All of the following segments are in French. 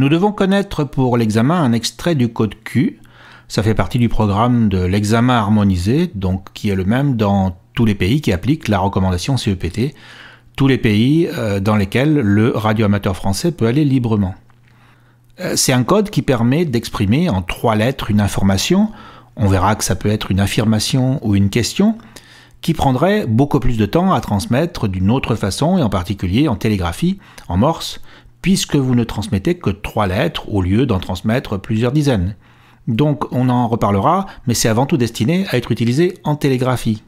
Nous devons connaître pour l'examen un extrait du code Q. Ça fait partie du programme de l'examen harmonisé, donc qui est le même dans tous les pays qui appliquent la recommandation CEPT, tous les pays euh, dans lesquels le radioamateur français peut aller librement. Euh, c'est un code qui permet d'exprimer en trois lettres une information, on verra que ça peut être une affirmation ou une question, qui prendrait beaucoup plus de temps à transmettre d'une autre façon, et en particulier en télégraphie, en morse, puisque vous ne transmettez que trois lettres au lieu d'en transmettre plusieurs dizaines. Donc on en reparlera, mais c'est avant tout destiné à être utilisé en télégraphie.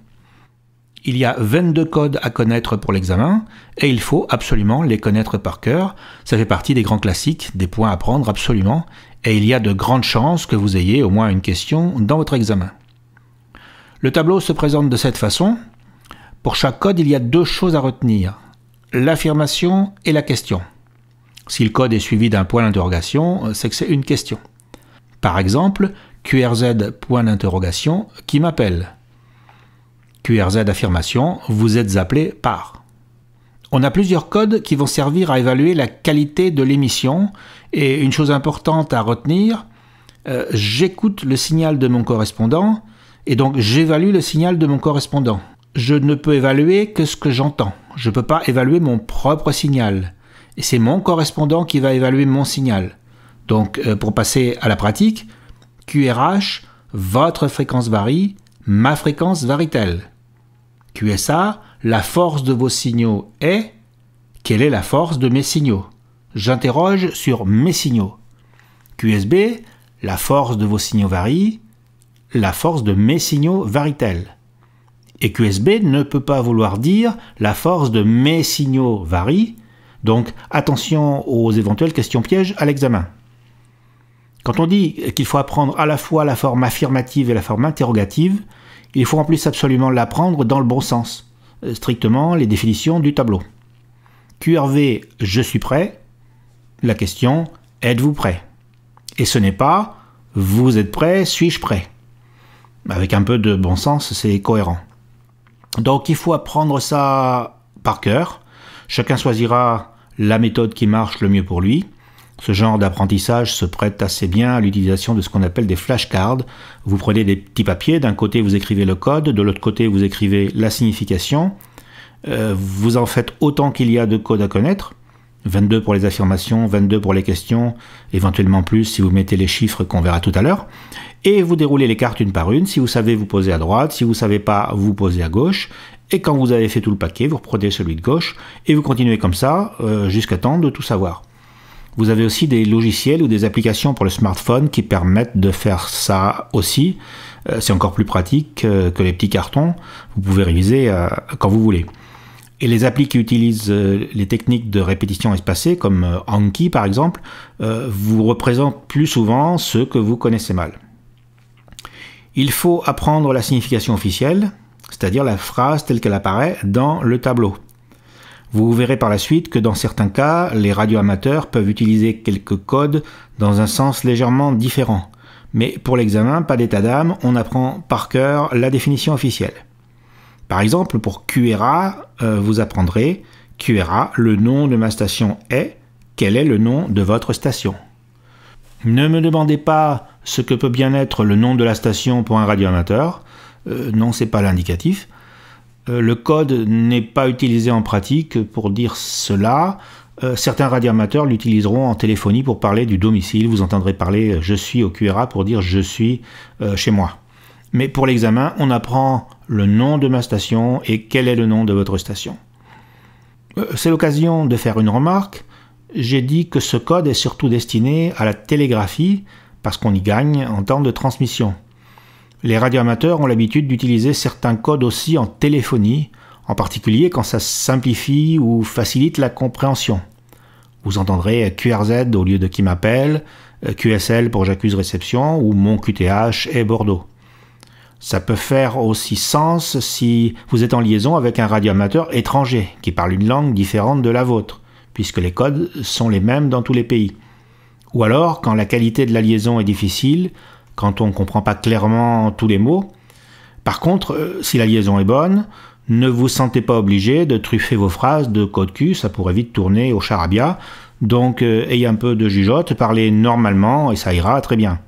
Il y a 22 codes à connaître pour l'examen, et il faut absolument les connaître par cœur. Ça fait partie des grands classiques, des points à prendre absolument, et il y a de grandes chances que vous ayez au moins une question dans votre examen. Le tableau se présente de cette façon. Pour chaque code, il y a deux choses à retenir, l'affirmation et la question. Si le code est suivi d'un point d'interrogation, euh, c'est que c'est une question. Par exemple, QRZ point d'interrogation qui m'appelle. QRZ affirmation, vous êtes appelé par. On a plusieurs codes qui vont servir à évaluer la qualité de l'émission et une chose importante à retenir, euh, j'écoute le signal de mon correspondant et donc j'évalue le signal de mon correspondant. Je ne peux évaluer que ce que j'entends. Je ne peux pas évaluer mon propre signal et c'est mon correspondant qui va évaluer mon signal. Donc euh, pour passer à la pratique, QRH, votre fréquence varie, ma fréquence varie-t-elle QSA, la force de vos signaux est, quelle est la force de mes signaux J'interroge sur mes signaux. QSB, la force de vos signaux varie, la force de mes signaux varie-t-elle Et QSB ne peut pas vouloir dire la force de mes signaux varie, donc attention aux éventuelles questions pièges à l'examen. Quand on dit qu'il faut apprendre à la fois la forme affirmative et la forme interrogative, il faut en plus absolument l'apprendre dans le bon sens, euh, strictement les définitions du tableau. QRV, je suis prêt. La question, êtes-vous prêt Et ce n'est pas, vous êtes prêt, suis-je prêt Avec un peu de bon sens, c'est cohérent. Donc il faut apprendre ça par cœur. Chacun choisira la méthode qui marche le mieux pour lui. Ce genre d'apprentissage se prête assez bien à l'utilisation de ce qu'on appelle des flashcards. Vous prenez des petits papiers, d'un côté vous écrivez le code, de l'autre côté vous écrivez la signification. Euh, vous en faites autant qu'il y a de codes à connaître. 22 pour les affirmations, 22 pour les questions, éventuellement plus si vous mettez les chiffres qu'on verra tout à l'heure. Et vous déroulez les cartes une par une. Si vous savez, vous posez à droite. Si vous ne savez pas, vous posez à gauche et quand vous avez fait tout le paquet, vous reprenez celui de gauche, et vous continuez comme ça euh, jusqu'à temps de tout savoir. Vous avez aussi des logiciels ou des applications pour le smartphone qui permettent de faire ça aussi. Euh, c'est encore plus pratique euh, que les petits cartons. Vous pouvez réviser quand vous voulez. Et les applis qui utilisent les techniques de répétition espacée, comme Anki par exemple, vous représentent plus souvent ceux que vous connaissez mal. Il faut apprendre la signification officielle, c'est-à-dire la phrase telle qu'elle apparaît dans le tableau. Vous verrez par la suite que dans certains cas, les radioamateurs peuvent utiliser quelques codes dans un sens légèrement différent. Mais pour l'examen, pas d'état d'âme, on apprend par cœur la définition officielle. Par exemple, pour QRA, euh, vous apprendrez QRA, le nom de ma station est, quel est le nom de votre station Ne me demandez pas ce que peut bien être le nom de la station pour un radioamateur, euh, non, c'est pas l'indicatif. Euh, le code n'est pas utilisé en pratique pour dire cela. Euh, certains radioamateurs l'utiliseront en téléphonie pour parler du domicile. Vous entendrez parler je suis au QRA pour dire je suis chez moi. Mais pour l'examen, on apprend le nom de ma station et quel est le nom de votre station. C'est l'occasion de faire une remarque. J'ai dit que ce code est surtout destiné à la télégraphie parce qu'on y gagne en temps de transmission. Les radioamateurs ont l'habitude d'utiliser certains codes aussi en téléphonie, en particulier quand ça simplifie ou facilite la compréhension. Vous entendrez QRZ au lieu de qui m'appelle, QSL pour j'accuse réception ou mon QTH est Bordeaux. Ça peut faire aussi sens si vous êtes en liaison avec un radioamateur étranger qui parle une langue différente de la vôtre, puisque les codes sont les mêmes dans tous les pays. Ou alors quand la qualité de la liaison est difficile, quand on ne comprend pas clairement tous les mots. Par contre, euh, si la liaison est bonne, ne vous sentez pas obligé de truffer vos phrases de code Q, ça pourrait vite tourner au charabia. Donc euh, ayez un peu de jugeote, parlez normalement et ça ira très bien.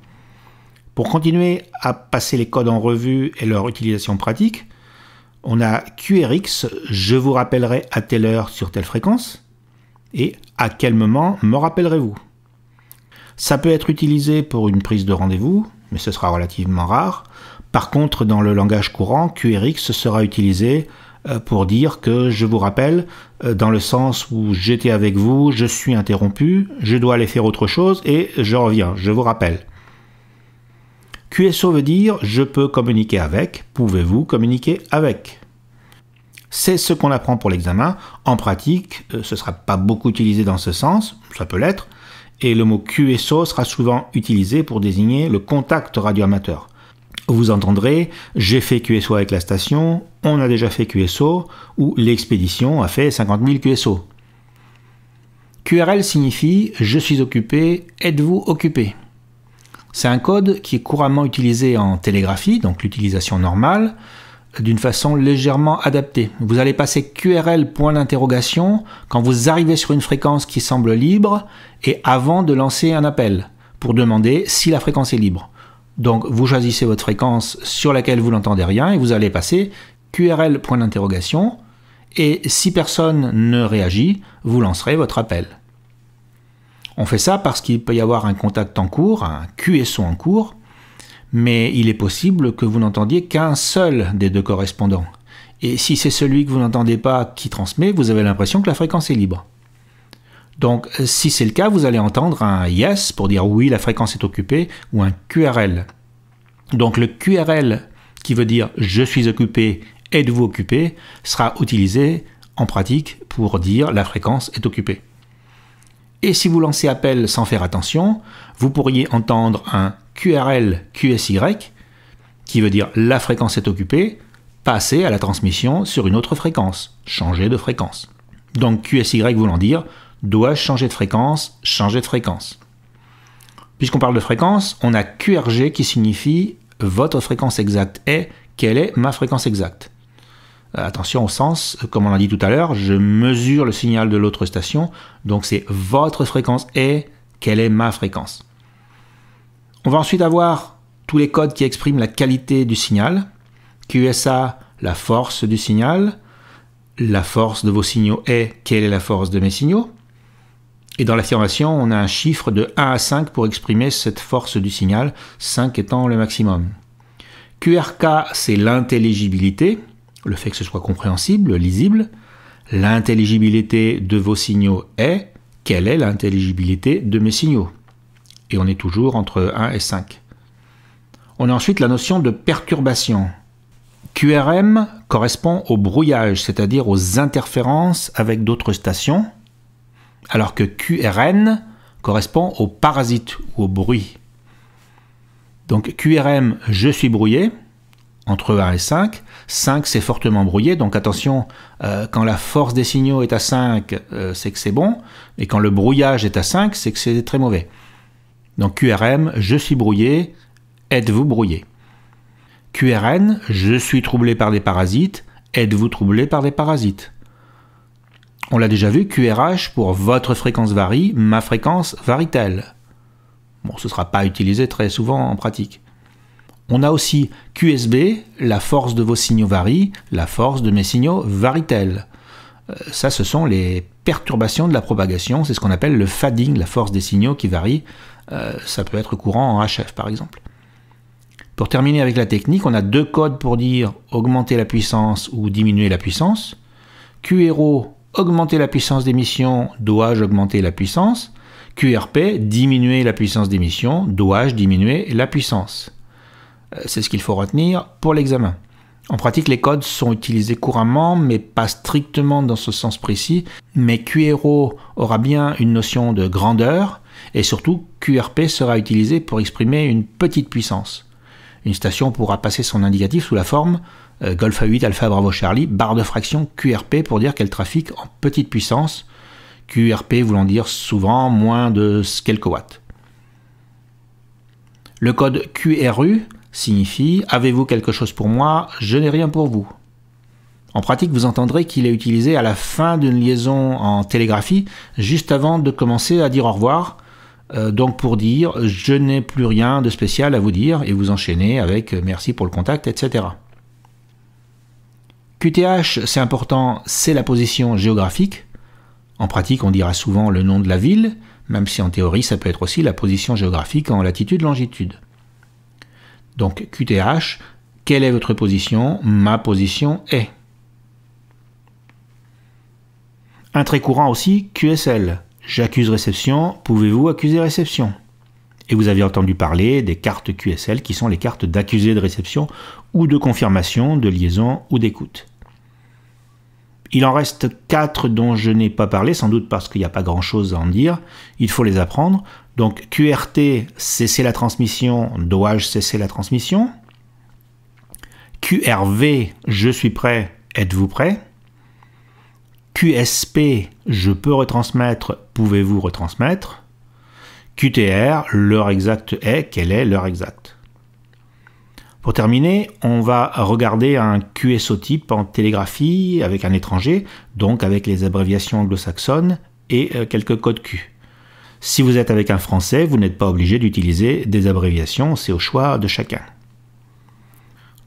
Pour continuer à passer les codes en revue et leur utilisation pratique, on a QRX, je vous rappellerai à telle heure sur telle fréquence, et à quel moment me rappellerez-vous. Ça peut être utilisé pour une prise de rendez-vous, mais ce sera relativement rare. Par contre, dans le langage courant, QRX sera utilisé euh, pour dire que je vous rappelle, euh, dans le sens où j'étais avec vous, je suis interrompu, je dois aller faire autre chose et je reviens, je vous rappelle. QSO veut dire je peux communiquer avec, pouvez-vous communiquer avec C'est ce qu'on apprend pour l'examen. En pratique, euh, ce ne sera pas beaucoup utilisé dans ce sens, ça peut l'être, et le mot QSO sera souvent utilisé pour désigner le contact radioamateur. Vous entendrez j'ai fait QSO avec la station, on a déjà fait QSO ou l'expédition a fait 50 000 QSO. QRL signifie je suis occupé, êtes-vous occupé C'est un code qui est couramment utilisé en télégraphie, donc l'utilisation normale, d'une façon légèrement adaptée. Vous allez passer QRL point d'interrogation quand vous arrivez sur une fréquence qui semble libre et avant de lancer un appel pour demander si la fréquence est libre. Donc vous choisissez votre fréquence sur laquelle vous n'entendez rien et vous allez passer QRL point d'interrogation et si personne ne réagit, vous lancerez votre appel. On fait ça parce qu'il peut y avoir un contact en cours, un QSO en cours, mais il est possible que vous n'entendiez qu'un seul des deux correspondants. Et si c'est celui que vous n'entendez pas qui transmet, vous avez l'impression que la fréquence est libre. Donc si c'est le cas, vous allez entendre un yes pour dire oui, la fréquence est occupée, ou un QRL. Donc le QRL qui veut dire je suis occupé, êtes-vous occupé, sera utilisé en pratique pour dire la fréquence est occupée. Et si vous lancez appel sans faire attention, vous pourriez entendre un QRL QSY, qui veut dire la fréquence est occupée, passer à la transmission sur une autre fréquence, changer de fréquence. Donc QSY voulant dire dois-je changer de fréquence, changer de fréquence. Puisqu'on parle de fréquence, on a QRG qui signifie votre fréquence exacte est, quelle est ma fréquence exacte. Euh, attention au sens, comme on l'a dit tout à l'heure, je mesure le signal de l'autre station, donc c'est votre fréquence est, quelle est ma fréquence. On va ensuite avoir tous les codes qui expriment la qualité du signal. QSA, la force du signal. La force de vos signaux est quelle est la force de mes signaux. Et dans l'affirmation, on a un chiffre de 1 à 5 pour exprimer cette force du signal, 5 étant le maximum. QRK, c'est l'intelligibilité, le fait que ce soit compréhensible, lisible. L'intelligibilité de vos signaux est quelle est l'intelligibilité de mes signaux et on est toujours entre 1 et 5. On a ensuite la notion de perturbation. QRM correspond au brouillage, c'est-à-dire aux interférences avec d'autres stations, alors que QRN correspond au parasite, ou au bruit. Donc QRM, je suis brouillé, entre 1 et 5. 5, c'est fortement brouillé, donc attention, euh, quand la force des signaux est à 5, euh, c'est que c'est bon, et quand le brouillage est à 5, c'est que c'est très mauvais. Donc QRM, je suis brouillé, êtes-vous brouillé QRN, je suis troublé par des parasites, êtes-vous troublé par des parasites On l'a déjà vu, QRH pour votre fréquence varie, ma fréquence varie-t-elle Bon, ce ne sera pas utilisé très souvent en pratique. On a aussi QSB, la force de vos signaux varie, la force de mes signaux varie-t-elle euh, Ça, ce sont les perturbations de la propagation, c'est ce qu'on appelle le fading, la force des signaux qui varie euh, ça peut être courant en HF par exemple. Pour terminer avec la technique, on a deux codes pour dire augmenter la puissance ou diminuer la puissance. QRO, augmenter la puissance d'émission, dois-je augmenter la puissance QRP, diminuer la puissance d'émission, dois-je diminuer la puissance euh, C'est ce qu'il faut retenir pour l'examen. En pratique, les codes sont utilisés couramment, mais pas strictement dans ce sens précis, mais QRO aura bien une notion de grandeur, et surtout, QRP sera utilisé pour exprimer une petite puissance. Une station pourra passer son indicatif sous la forme euh, Golf 8 Alpha Bravo Charlie, barre de fraction QRP pour dire qu'elle trafique en petite puissance, QRP voulant dire souvent moins de quelques watts. Le code QRU signifie Avez-vous quelque chose pour moi Je n'ai rien pour vous. En pratique, vous entendrez qu'il est utilisé à la fin d'une liaison en télégraphie, juste avant de commencer à dire au revoir, euh, donc pour dire je n'ai plus rien de spécial à vous dire et vous enchaînez avec euh, merci pour le contact, etc. QTH, c'est important, c'est la position géographique. En pratique, on dira souvent le nom de la ville, même si en théorie, ça peut être aussi la position géographique en latitude, longitude. Donc QTH, quelle est votre position Ma position est. Un très courant aussi, QSL. J'accuse réception, pouvez-vous accuser réception Et vous avez entendu parler des cartes QSL qui sont les cartes d'accusé de réception ou de confirmation, de liaison ou d'écoute. Il en reste quatre dont je n'ai pas parlé, sans doute parce qu'il n'y a pas grand-chose à en dire. Il faut les apprendre. Donc QRT, cesser la transmission, dois-je cesser la transmission QRV, je suis prêt, êtes-vous prêt QSP, je peux retransmettre, pouvez-vous retransmettre QTR, l'heure exacte est, quelle est l'heure exacte Pour terminer, on va regarder un QSO-type en télégraphie avec un étranger, donc avec les abréviations anglo-saxonnes et euh, quelques codes Q. Si vous êtes avec un Français, vous n'êtes pas obligé d'utiliser des abréviations, c'est au choix de chacun.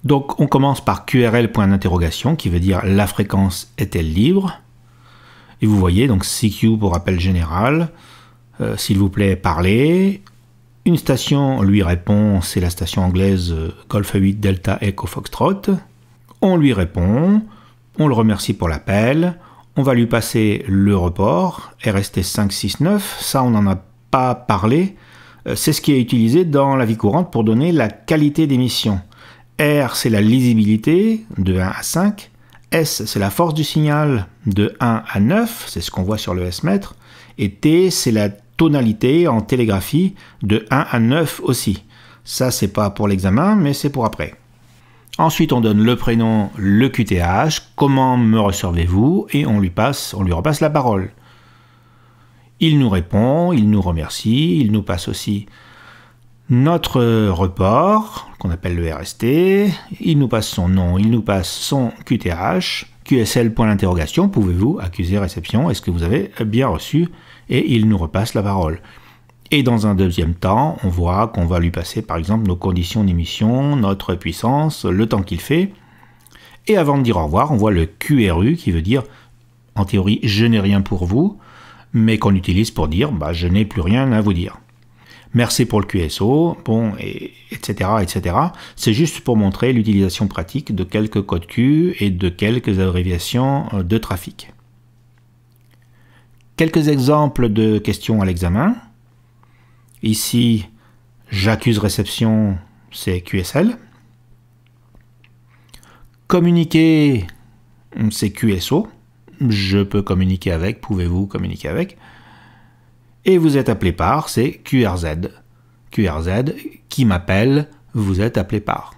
Donc on commence par QRL point d'interrogation qui veut dire la fréquence est-elle libre et vous voyez donc CQ pour appel général. Euh, s'il vous plaît, parlez. Une station lui répond, c'est la station anglaise euh, Golf 8 Delta Echo Foxtrot. On lui répond, on le remercie pour l'appel, on va lui passer le report RST 569, ça on n'en a pas parlé, euh, c'est ce qui est utilisé dans la vie courante pour donner la qualité d'émission. R c'est la lisibilité de 1 à 5, S, c'est la force du signal de 1 à 9, c'est ce qu'on voit sur le S-mètre, et T, c'est la tonalité en télégraphie de 1 à 9 aussi. Ça, c'est pas pour l'examen, mais c'est pour après. Ensuite, on donne le prénom, le QTH, comment me recevez-vous, et on lui passe, on lui repasse la parole. Il nous répond, il nous remercie, il nous passe aussi notre report, qu'on appelle le RST, il nous passe son nom, il nous passe son QTH, QSL point pouvez-vous accuser réception, est-ce que vous avez bien reçu Et il nous repasse la parole. Et dans un deuxième temps, on voit qu'on va lui passer par exemple nos conditions d'émission, notre puissance, le temps qu'il fait. Et avant de dire au revoir, on voit le QRU qui veut dire en théorie je n'ai rien pour vous, mais qu'on utilise pour dire bah, je n'ai plus rien à vous dire merci pour le QSO, bon, et, etc., etc. C'est juste pour montrer l'utilisation pratique de quelques codes Q et de quelques abréviations euh, de trafic. Quelques exemples de questions à l'examen. Ici, j'accuse réception, c'est QSL. Communiquer, c'est QSO. Je peux communiquer avec, pouvez-vous communiquer avec et vous êtes appelé par, c'est QRZ. QRZ qui m'appelle, vous êtes appelé par.